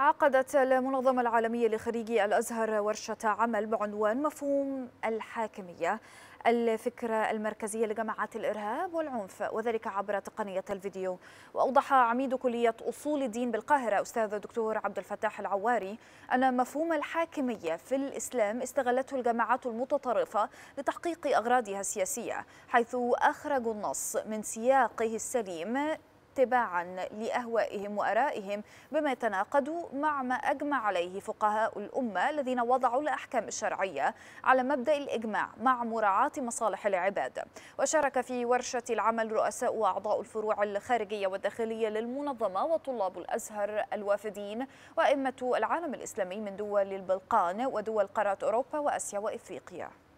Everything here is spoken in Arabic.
عقدت المنظمة العالمية لخريجي الأزهر ورشة عمل بعنوان مفهوم الحاكمية الفكرة المركزية لجماعات الإرهاب والعنف وذلك عبر تقنية الفيديو وأوضح عميد كلية أصول الدين بالقاهرة أستاذ الدكتور عبد الفتاح العواري أن مفهوم الحاكمية في الإسلام استغلته الجماعات المتطرفة لتحقيق أغراضها السياسية حيث أخرجوا النص من سياقه السليم اتباعا لأهوائهم وأرائهم بما يتناقض مع ما أجمع عليه فقهاء الأمة الذين وضعوا الأحكام الشرعية على مبدأ الإجماع مع مراعاة مصالح العباد وشارك في ورشة العمل رؤساء وأعضاء الفروع الخارجية والداخلية للمنظمة وطلاب الأزهر الوافدين وأئمة العالم الإسلامي من دول البلقان ودول قارات أوروبا وأسيا وإفريقيا